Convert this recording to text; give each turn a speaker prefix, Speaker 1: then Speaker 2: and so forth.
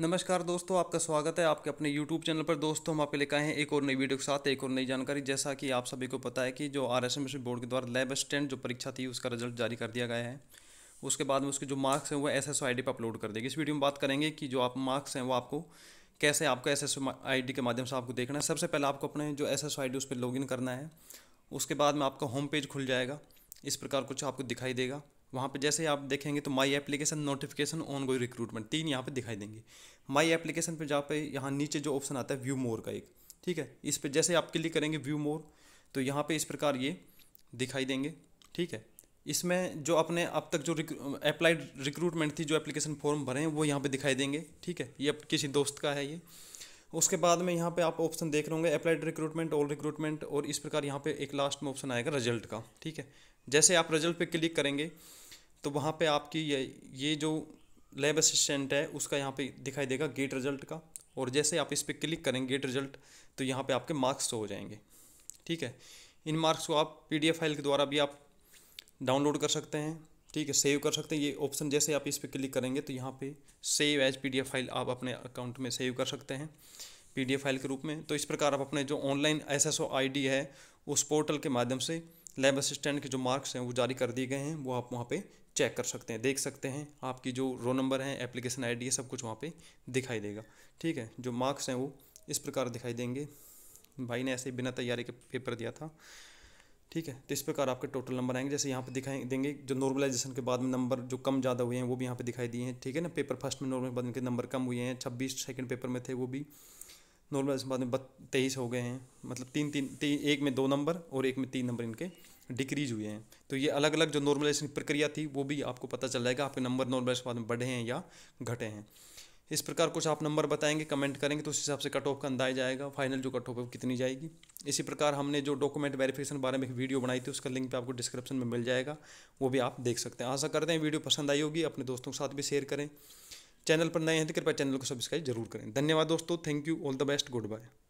Speaker 1: नमस्कार दोस्तों आपका स्वागत है आपके अपने YouTube चैनल पर दोस्तों हम आप लेकर आए हैं एक और नई वीडियो के साथ एक और नई जानकारी जैसा कि आप सभी को पता है कि जो आर एस बोर्ड के द्वारा लैब स्टैंड जो परीक्षा थी उसका रिजल्ट जारी कर दिया गया है उसके बाद में उसके जो मार्क्स हैं वो एस एस पर अपलोड कर देगी इस वीडियो में बात करेंगे कि जो आप मार्क्स हैं वो आपको कैसे आपका एस एस के माध्यम से आपको देखना है सबसे पहले आपको अपने जो एस एस उस पर लॉग करना है उसके बाद में आपका होम पेज खुल जाएगा इस प्रकार कुछ आपको दिखाई देगा वहाँ पे जैसे आप देखेंगे तो माय एप्लीकेशन नोटिफिकेशन ऑन गोई रिक्रूटमेंट तीन यहाँ पे दिखाई देंगे माय एप्लीकेशन पे जहाँ पे यहाँ नीचे जो ऑप्शन आता है व्यू मोर का एक ठीक है इस पर जैसे आप क्लिक करेंगे व्यू मोर तो यहाँ पे इस प्रकार ये दिखाई देंगे ठीक है इसमें जो अपने अब तक जो अप्लाइड रिक्रूटमेंट थी जो एप्लीकेशन फॉर्म भरे हैं वो यहाँ पे दिखाई देंगे ठीक है ये किसी दोस्त का है ये उसके बाद में यहाँ पे आप ऑप्शन देख रहे होंगे अप्लाइड रिक्रूटमेंट ऑल रिक्रूटमेंट और इस प्रकार यहाँ पे एक लास्ट में ऑप्शन आएगा रिजल्ट का ठीक है जैसे आप रिजल्ट पे क्लिक करेंगे तो वहाँ पे आपकी ये ये जो लैब असिस्टेंट है उसका यहाँ पे दिखाई देगा गेट रिजल्ट का और जैसे आप इस पर क्लिक करेंगे गेट रिजल्ट तो यहाँ पर आपके मार्क्स हो जाएंगे ठीक है इन मार्क्स को आप पी फाइल के द्वारा भी आप डाउनलोड कर सकते हैं ठीक है सेव कर सकते हैं ये ऑप्शन जैसे आप इस पर क्लिक करेंगे तो यहाँ पे सेव एज पी फाइल आप अपने अकाउंट में सेव कर सकते हैं पी फाइल के रूप में तो इस प्रकार आप अपने जो ऑनलाइन एस एस है उस पोर्टल के माध्यम से लैब असिस्टेंट के जो मार्क्स हैं वो जारी कर दिए गए हैं वो आप वहाँ पर चेक कर सकते हैं देख सकते हैं आपकी जो रो नंबर है एप्लीकेशन आई है सब कुछ वहाँ पर दिखाई देगा ठीक है जो मार्क्स हैं वो इस प्रकार दिखाई देंगे भाई ने ऐसे बिना तैयारी के पेपर दिया था ठीक है तो इस प्रकार आपके टोटल नंबर आएंगे जैसे यहाँ पे दिखाई देंगे जो नॉर्मलाइजेशन के बाद में नंबर जो कम ज़्यादा हुए हैं वो भी यहाँ पे दिखाई दिए हैं ठीक है ना पेपर फर्स्ट में नॉर्मल बाद में नंबर कम हुए हैं छब्बीस सेकंड पेपर में थे वो भी नॉर्मलाइजेशन बाद में तेईस हो गए हैं मतलब तीन तीन तीन एक में दो नंबर और एक में तीन नंबर इनके डिक्रीज हुए हैं तो ये अलग अलग जो नॉर्मलाइजेशन प्रक्रिया थी वो भी आपको पता चल जाएगा आपके नंबर नॉर्मलाइजेशन बाद में बढ़े हैं या घटे हैं इस प्रकार कुछ आप नंबर बताएंगे कमेंट करेंगे तो उस हिसाब से कट ऑफ का अंदाज आएगा फाइनल जो कट ऑफ है कितनी जाएगी इसी प्रकार हमने जो डॉक्यूमेंट वेरिफिकेशन बारे में एक वीडियो बनाई थी उसका लिंक पे आपको डिस्क्रिप्शन में मिल जाएगा वो भी आप देख सकते हैं आशा करते हैं वीडियो पसंद आई होगी अपने दोस्तों के साथ भी शेयर करें चैनल पर नए हैं तो कृपया चैनल को सब्सक्राइब जरूर करें धन्यवाद दोस्तों thank you all the best good bye